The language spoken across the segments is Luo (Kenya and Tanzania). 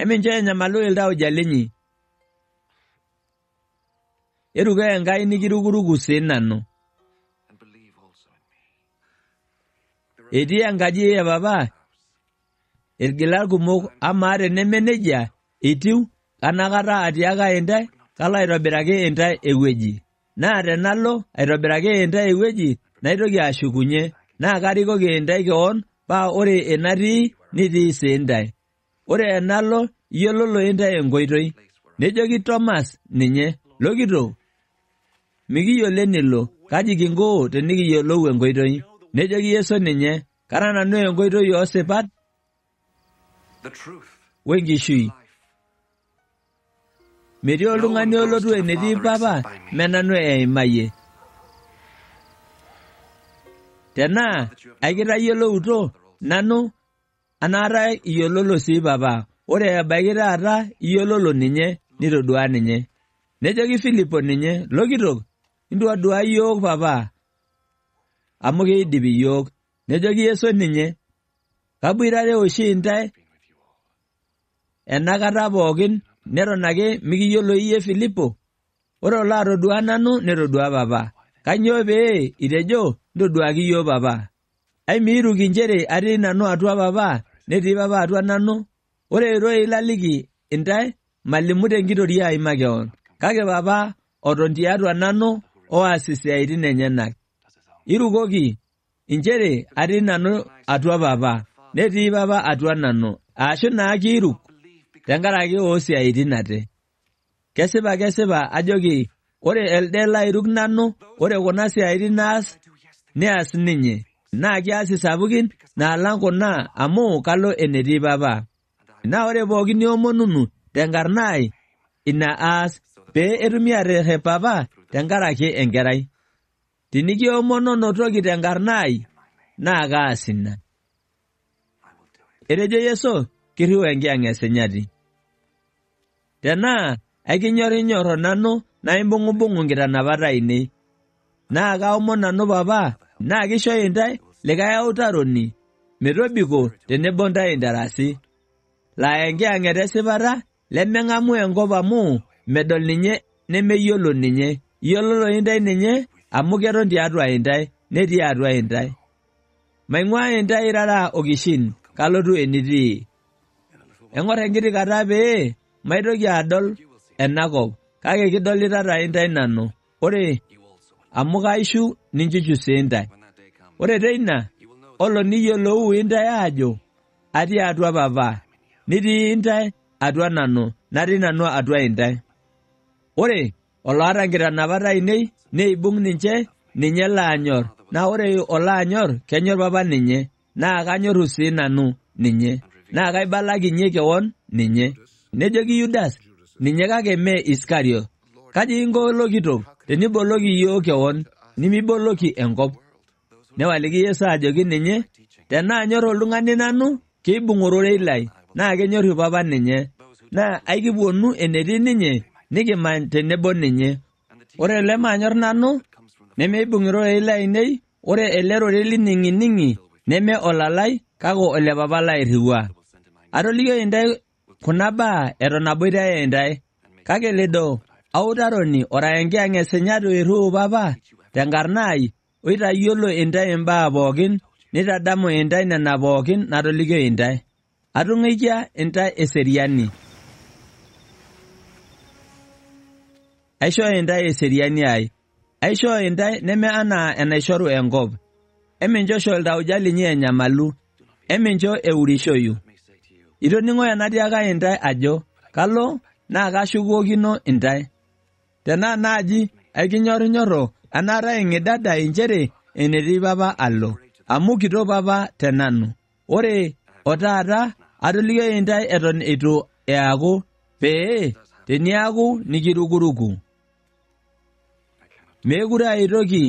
emincho enyamalo iltau ja linyi erukoo enkai nikirukuruku sii nanu etii enkaji e papa irgilat kumok amaa teneme nejia itiu kanakata atiaka intae kalo aitobiraki intae ewueji naa tenalo aitobiraki intae ewueji naitoki ashukunye naa karikoki intae keon paa ore enatii nitii sii intae ore enalo iyiolo lointae enkoitoi. Nejoki Thomas ninye, Lokito, mikiyiolo enilo, kaji kinko tenikiyiolou enkoitoi. Nejoki Yeso ninye, kara nanu enkoitoi osipat, wenkishui. Metii oltung'ani olotu enetii papa, menanu eimayie. Tenaa, aikitayiolouto, nanu, anaata iyiololo sii papa ore ebaiki taata iyiololo ninye nitodua ninye nejoki filipo ninye lokitok intodua yiok papa amu keidip iyiok nejoki yeso ninye kabuirare oshi intae enakata pookin neton ake mikiyiolo iyie filipo ore olo atodua nanu netodua papa kanyoo pee itejo ntoduaki yiok papa aimiiruk inchere atii nanu atua papa netii papa atua nanu ore iroi laliki intae malimu tenkitoria ai makeon kake papa oton tiatua nanu oas isiaitin enyenak irukoki inchere atii nanu atua papa netii papa atua nanu ashu naa kiiruk tenkaraki oosiaitin ate kesipa kesipa ajoki ore elde lairuk nanu ore kuna siaitin naas neas ninye naa kiasi sapukin naalang kuna amu kalo enetii papa. Naa ore pookin niomonunu tenkarna ai ina aas pee etumi aaterrep papa tenkaraki enkerai. Tinikiomononotoki tenkarna ai naa kaas ina. Etejo Yesu kiriu enkiyang' esinyati. Tenaa aikinyorrinyorro nanu naimbung'ubung'u nkitanapat ainei naa kaomon nanu papa naa kisho intae likae utaroni metobiko tenebo ntae ndarasi. Laenge angete sipata lemengamu enkop amu medol ninye nemeyiolo ninye. Iyiololo intae ninye amu keton tiatua intae netii atua intae. Maingua intae irara okishin kalotu enitii. Engor enkiti kata pee maitoki adol enakop kake kidolita taa intae nanu. Ore amu kaishu ninchuchu sii intae. Ore teina olo niyiolou intae aajo ati atua papa, nitii intae atua nanu, natii nanu atua intae. Ore oloota nkitanapat ainei neibung' ninche ninye laanyor naa ore olaanyor kenyor papa ninye naa kanyoru sii nanu ninye naa kaibalakinye kewon ninye. Nejoki Yudas ninye kake mee Iskario, kaji kinko ilo kitok teniboloki iyiok kewon nimiboloki enkop newaliki yesu ajoki ninye tenaanyor oltung'ani nanu keibung ororei lai naa kenyorru papa ninye naa aikipuonu enetii ninye nikimany tenebo ninye ore lemaanyor nanu nemeibung irorei lainei ore ele rorei lining'ining'i neme olalai kake ole papa lairriwua atolikio intae kuna baa eton aboitae intae kake lido autaroni oraenge ang'esinyat oiruu papa tenkarna ai oitayiolo intae imbaa pookin nitadamu intae nena pookin natolikio intae atung'ikia intae eseriani aishoo intae eseriani ai aishoo intae neme anaa enaishoru enkop emincho sho iltauja linyi enyamalu emincho eurishoyu itoning'o enatiaka intae ajo kalo naa kashukokino intae tenaa naaji aikinyorrinyorro enaata eng'idadai nchere enetii papa alo amu kito papa tenanu ore otaata atolikio intae eton eitu eaku pee teniaku nikirukuruku meekure aitoki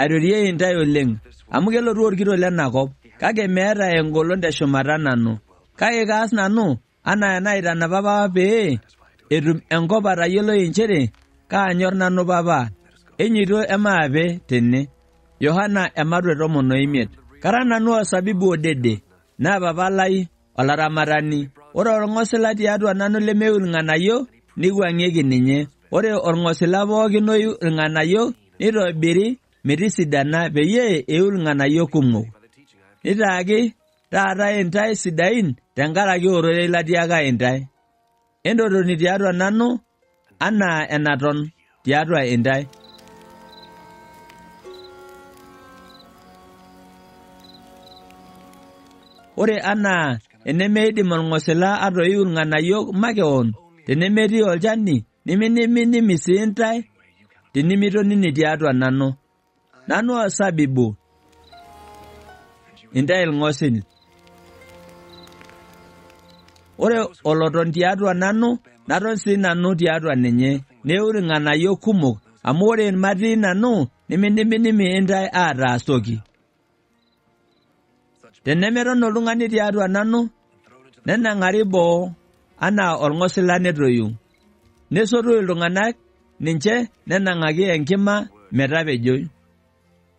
airorie intae oleng amu kelotu orkitok lenakop kake meeta engolon teshumata nanu kake kaas nanu anaa enaitanapa papa pee etum enkop atayioloi inchere kaanyor nanu papa enyito emaape tene yohana ematue tomon oimiet kara nanu osabibu odede naa papa lai olaramatani ore orng'osila tiatua nanu lemeyu irng'anayio niwuang'ieki ninye ore orng'osila pookin oyu irng'anayio nitobiri metisidana peyie eyu irng'anayio kumok nitaaki taata intae sidain tenkaraki ororei latiaka intae entotoni tiatua nanu anaa enaton tiatua intae. Ore anaa enemeidim olng'osila atoiu ilng'anayio makeon tenemetii olchani niminiminimi sii intae tenimitonini tiatua nanu. Nanu osabibu intae ilng'osil. Ore oloton tiatua nanu naton sii nanu tiatua ninye neuri nganayio kumok amu ore matii nanu nimindimidimi intae aataasoki tenemeton oltung'ani tiatua nanu nenang'ari boo anaa olng'osila netoyu nesotu iltung'anak ninche nenang'aki enkima metapejoi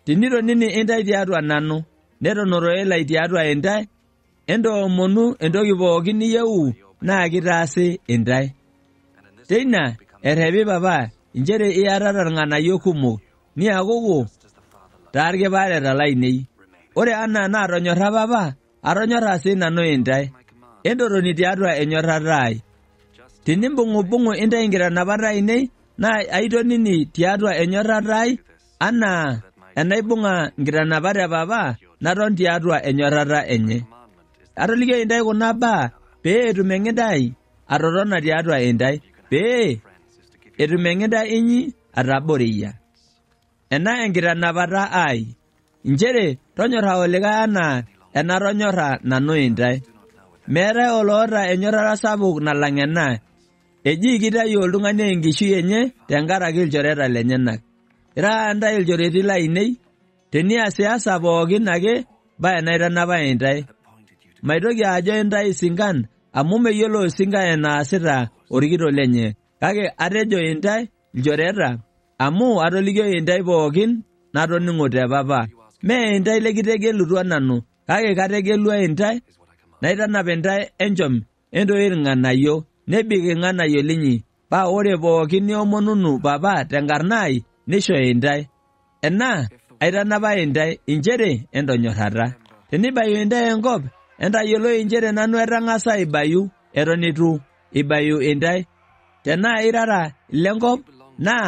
tinitonini intae tiatua nanu netonoroelai tiatua intae entoomonu entoki pooki niyieu naa kitaasi intae Teina, errepi papa, njere iyarara irng'anayio kumok, niakuku, taargipare talainei. Ore anaa naatonyorra papa, atonyorra sii nanu intae. Entoroni tiatua enyorrata ai. Tenimbung'ubung'u intae nkitanapat ainei, naa aitonini tiatua enyorrata ai, anaa enaibung'a nkitanapat e papa, naton tiatua enyorrata enye. Atolikio intae kuna baa, pee etum eng'idai, atotona tiatua intae. pee etumeng'ita inyi ataboreyia ena enkitanapata ai inchere tonyora olikae anaa enatonyora nanu intae meetae oloota enyorata sapuk nalang ena eji kitayu oltung'ani enkishui enye tenkaraki ilchoreta lenyenak iraa ntae ilchoreti lainei teniasiasa pookin ake baya naitanapa intae maitoki ajo intae sinkan amu meyiolo osinga enaasita orikito lenye. Kake atejo intai ilchoreta, amu atolikio intai pookin natoning'o te papa. Mee intai likitegelutua nanu, kake kategelua intai, naitanap intai enchom, entoi irng'anayio, nebik irng'anayio linyi. Pa ore pookin niomonunu papa tenkarna ai, nisho intai. Enaa, aitanapa intai, injere entonyorrata. Tenibayu intai enkop, entayiolo inchere nanu etang'asa ibayu eton eitu ibayu intae tenaa irara ilenkop naa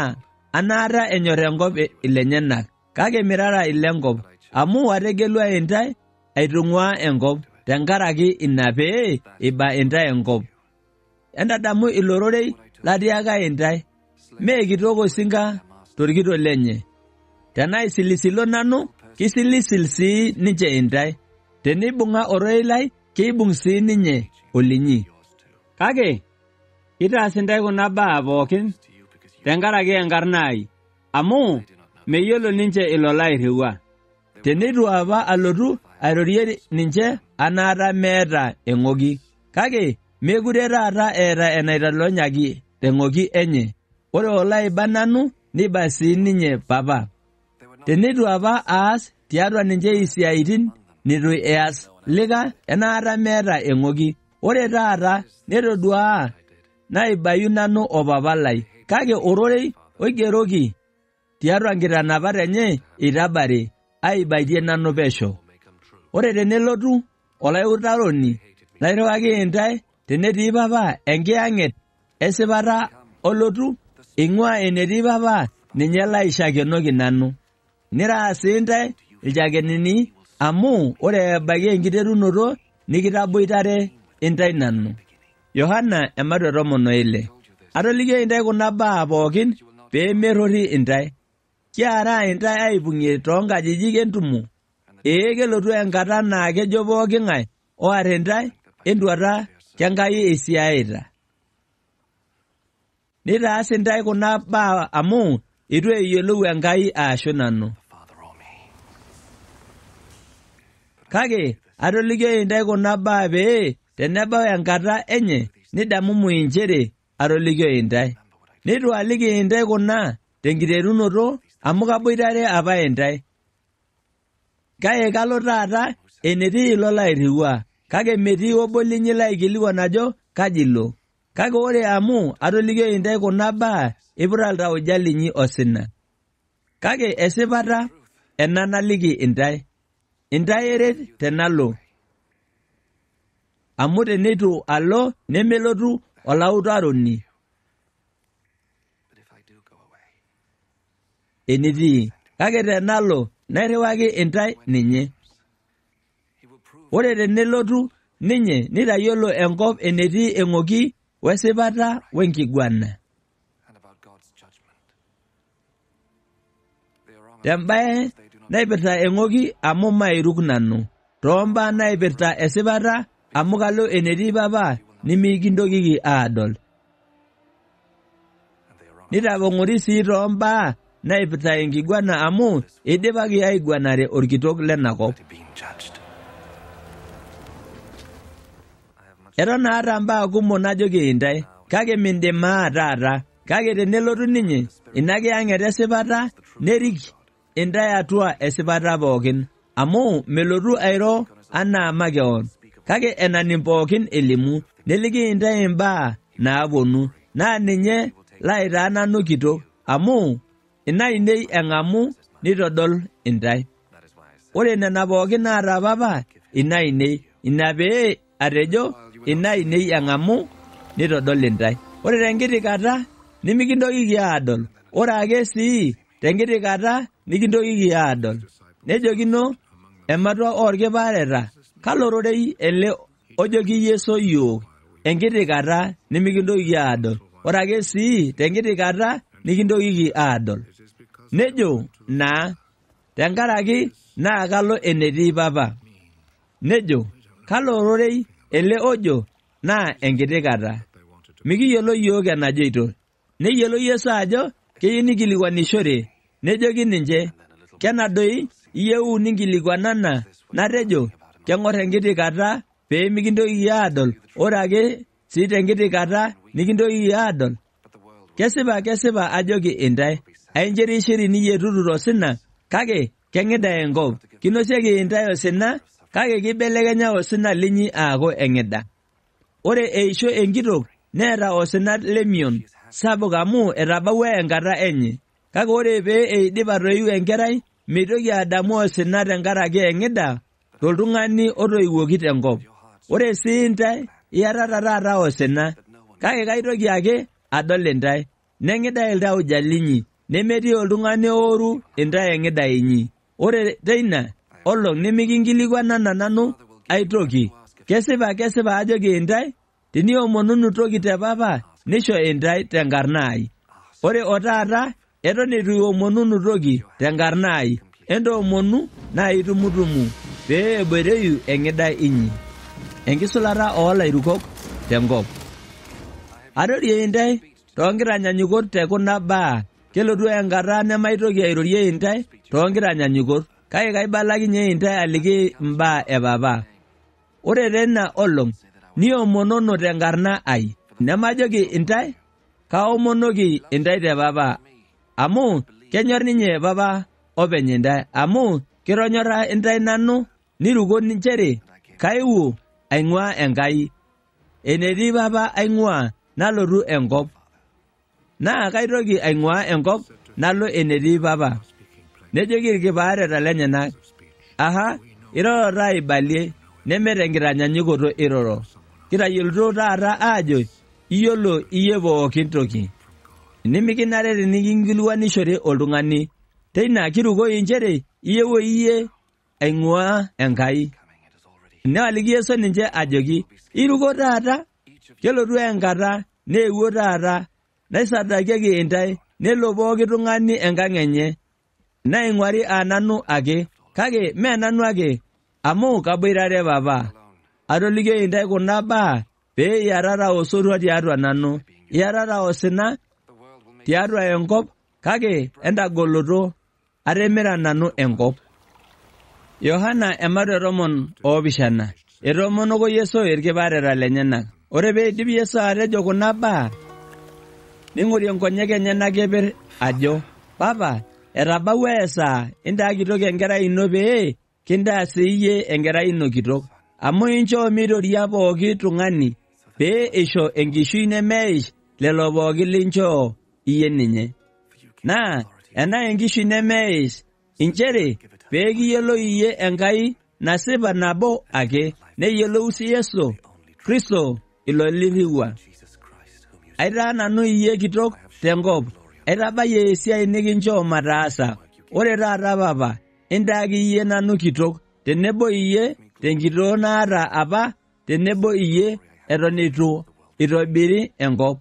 anaata enyor enkop ilenyenak kake mirara ilenkop amu ategelua intae aitung'uaa enkop tenkaraki ina pee iba intae enkop entadamu ilo rorei latiaka intae mee kitok osinka torkitok lenye tenaa isilisilo nanu kisilisil sii ninche intae tenibunga oroilai, keibung sii ninye olinyi. Kake, kitaas intae kuna baa pookin, tenkaraki enkarna ai, amu meyiolo ninche ilo lairriwa. Tenitu apa alotu, airorie ninche anaata meeta engoki. Kake, mekure taata eeta enaitalonyaki tengoki enye. Ore olaiba nanu, niba sii ninye papa. Tenitu apa aas tiatua ninche isiaitin neitu eas lika enaata meeta eng'oki ore taata netoduaa naibayu nanu opapalai kake ororei oigeroki tiatua nkitanapat enye itabari aibaitie nanu pesho ore tenelotu olautaroni nairiwaki intae tenetii papa enkiyang'et esipata olotu ing'ua enetii papa ninye laishakenoki nanu niraa sii intae iljakenini amu ore ebaiki enkiterunoto nikitaboitare intae nanu. Yohana ematu etomon oile. Atolikio intai kuna baa pookin pee merrori intai. Kiara intai aipung'ie toonkajijik entumo. Ee kelotu enkata naa kejo pooking'ae oar intai enduata kenkai esiaita. nitaas intai kuna baa amu eitu eyiolou Enkai aashu nanu. kake atolikioi intae kuna baa pee tenebau enkata enye nidamumu injere atolikioi intae neitu aliki intae kuna tenkiterunoto amu kaboitare apa intae kake kalo taata enetii ilo lairriwua kake metii obo linyi laikilikuan ajo kaji ilo kake ore amu atolikio intae kuna baa iputa iltauja linyi osina kake esipata ena naliki intae intae eret tenalo amu teneitu alo nemelotu olautaroni enetii kake tenalo nairriwaki intae ninye ore tenelotu ninye nitayiolo enkop enetii eng'oki wesipata wenkiguana tembaye naipirta eng'oki amu mairuk nanu toombaa naipirta esipata amu kalo enetii papa nimikintokiki aadol nitapong'ori sii toombaa naipirta enkiguana amu eidipaki aiguanare orkitok lenakop eton aata mbaa kumok najoki intae kake mindimaa taata kake tenelotu ninye ina kiang'eta esipata nerik intae atua esipata pookin amu melotu airo anaa makeon kake enaning' pookin elimu neliki intae imbaa naaponu naa ninye laitaa nanu kitok amu inainei eng'amu nitodol intae ore nena pookin naata papa inainei ina pee atejo inainei eng'amu nitodol intae ore tenkiti kata nimikintokiki aadol ore ake sii tenkiti kata nikintoki aadol nejokino ematua orkipareta kalororei ele ojoki yeso yiok enkiti kata nimikintoki aadol ore ake sii tenkiti kata nikintokiki aadol nejo naa tenkaraki naa kalo enetii papa nejo kalororei ele ojo naa enkiti kata mikiyiolo yiok enajoito neyiolo yeso ajo keyieu nikilikwanishore nejoki ninche kenadoi iyieu ninkilikwanana natejo keng'or enkiti kata pee mikintoki iyie aadol ore ake sii tenkiti kata nikintoki iyie aadol kesipa kesipa ajoki intae ainjirishiri niyie tutu kake keng'ida enkop kinosieki intae osina kake kibelekenya osina linyi aaku eng'ida ore eisho enkitok neeta osina lemion sapuk amu etabawua enkata enye kake ore pee eidip atoiu enkerai meitoki adamu osina tenkaraki eng'ida toltung'ani otoiwuoki tenkop ore sii ntae iyatata taata osina kake kaitoki ake adol intae neng'ida iltauja linyi nemetii oltung'ani ooru intae eng'ida inyi ore teina olong nemikinkilikuanana nanu aitoki kesipa kesipa ajoki intae teniomonunu toki te papa nisho intae tenkarna ai ore otaata eton eitu iomonunutoki tenkarna ai entoomonu naa itumutumu pee eboreyu eng'ida inyi enkisulata oolairukok tenkop arorie intae toonkitanyanyukot tekuna baa kelotu enkata nemaitoki airorie intae toonkitanyanyukot kake kaibalakinye intae aliki imbaa epapa ore teina olong' niomonono tenkarna ai nemajoki intae kaomonoki intae te papa amu kenyor ninye papa openy intae amu kitonyora intae nanu niruko nchere kaiwuo aing'uaa Enkai enetii papa aing'uaa nalotu enkop naa kaitoki aing'uaa enkop nalo enetii papa nejoki irkipaareta lenyenak aha iroro taa aibalie neme tenkitanyanyukoto iroro kitayioloito taata aajo iyiolo iyie pookin toki nimikinare tenikingiluanishore oltung'ani teina kirukoi nchere iyeuo iyie aing'ua enkai newaliki yeso ninche ajoki iruko taata kelotu enkata neewuo taata naisadakieki intae nelo pooki tung'ani enkang enye naing'uari aananu ake kake mee nanu ake amu kaboirare papa atolikio intae kuna baa pee iyarara osotua tiatua nanu iyarara osina tiatua enkop kake entagoloto atimira nanu enkop. Yohana ematua tomon oopishana etoomonoko Yesu irkipareta lenyenak ore peidip Yesu atejo kuna baa ning'orie nkonyek enyenak keper ajo papa etabawua esaa intaa kitok enkerai ino pee kintaa siiyie enkerai ino kitok amu inchoo mitoria pooki tung'ani pee eisho enkishui nemeish lelo pooki linchoo enaa ena e nkichunemeis inchere peekiyielo iyie e nkai nasipa nabo ake neyielousi yeso kristo iloliriwua aitaa nanu iyie kitok te nkop aitabayieesiainikinchoo mataasa kore taatapapa intaaki iyie nanu kitok tenebo iyie te nkitoo naata apa tenebo iyie etonetu itobiri e nkop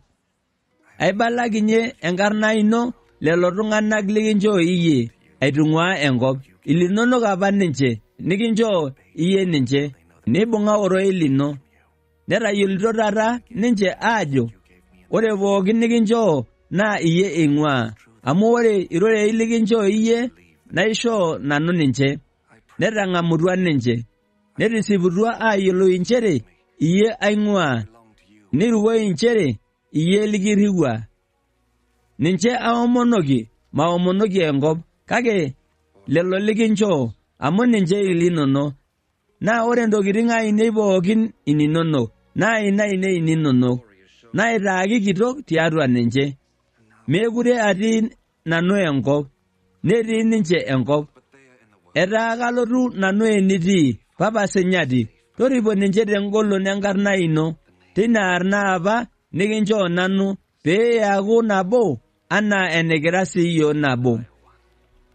aibalakinye enkarna ino lelo tung'anak likinchoo iyie aitung'uaa enkop ilinonok apa ninche nikinchoo iyie ninche neibung'a oroi lino netayiolito taata ninche aajo ore pookin nikinchoo naa iyie eing'uaa amu ore irorei likinchoo iyie naishoo nanu ninche netang'amutua ninche netisiputua aayiolou inchere iyie aing'uaa neiruwoi inchere iyelikirriwua ninche aomonoki maomonoki enkop kake lelo likinchoo amu ninche ilinono naa ore ntokitin ainei pookin ininonok naa inainei ininonok itaaki kitok tiatua ninche meekure atii nanu enkop netii ninche enkop etaa kalotu nanu enitii papa sinyati toripo ninche tengolon enkarna ino tina arna apa nikinchoo nanu pee eeku nabo anaa enikira siiyiok nabo.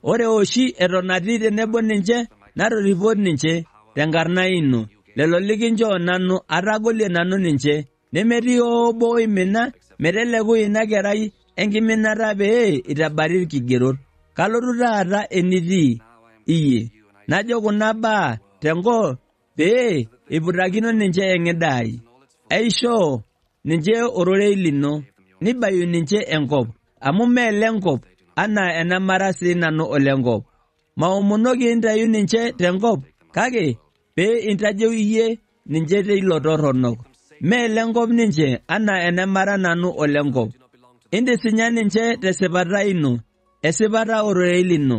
Ore oshi eton natii tenebo ninche, natorripo ninche tenkarna ino. Lelo likinchoo nanu, atagolie nanu ninche. Nemetii obo oimina, meteleku ina kerai enkiminata pee itabari irkigerot. Kalotu taata enitii iyie. Najo kuna baa tenkoo pee iputakino ninche eng'ida ai. Aishoo ninche ororei lino nibayu ninche enkop amu mee lenkop anaa enamara sii nanu olenkop maomonoki intayu ninche tenkop kake pee intajeu iyie ninche teilo torronok mee lenkop ninche anaa enemara nanu olenkop indisinya ninche tesipata ino esipata ororei lino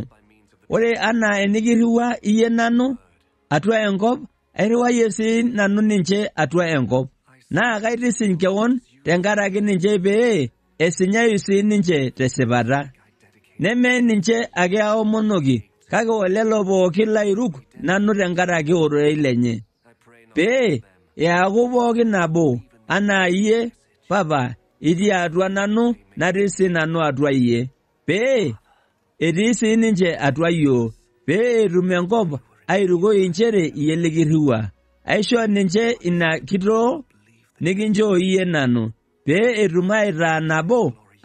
ore anaa enikirriwaa iyie nanu atua enkop airriwayie sii nanu ninche atua enkop naa kaitisiny kewon tenkaraki ninche pee esinyayu sii ninche tesipata. Neme ninche ake aomonoki, kake olelo pooki lairuk nanu tenkaraki ororei lenye. Pee eaku pooki nabo, anaa iyie, Papa, itii atua nanu natii sii nanu atua iyie. Pee etii sii ninche atua yiok, pee etum enkop airukoi nchere iyie likirriwa. Aisho ninche ina kitoo nikinchoo iyie nanu, pee etum aitaa nabo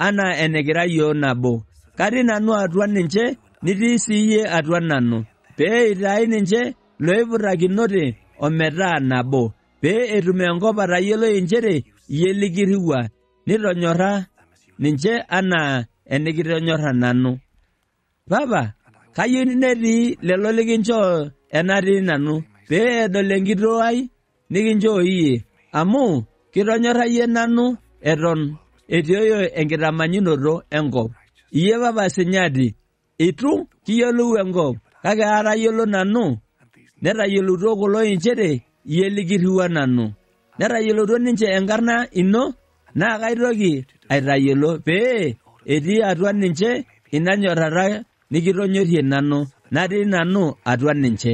anaa enikira yiok nabo. Katii nanu atua ninche, nitii siiyie atua nanu, pee itaai ninche loiputakinote ometaa nabo, pee etum enkop atayioloi nchere iyie likirriwua, nitonyorra ninche anaa enikitonyorra nanu. Papa, kayieu netii lelo likinchoo enatii nanu, pee edol enkitoo ai nikinchoo iyie. amu kitonyorayie nanu eton etioyo enkitamanyinoto enkop. Iyie papa sinyati, itu kiyiolou enkop, kake aatayiolo nanu, netayioluto kulo inchere iyie likirriwa nanu. Netayioluto ninche enkarna ino, naa kaitoki aitayiolo pee etii atua ninche ina nyorrata nikitonyorie nanu, natii nanu atua ninche.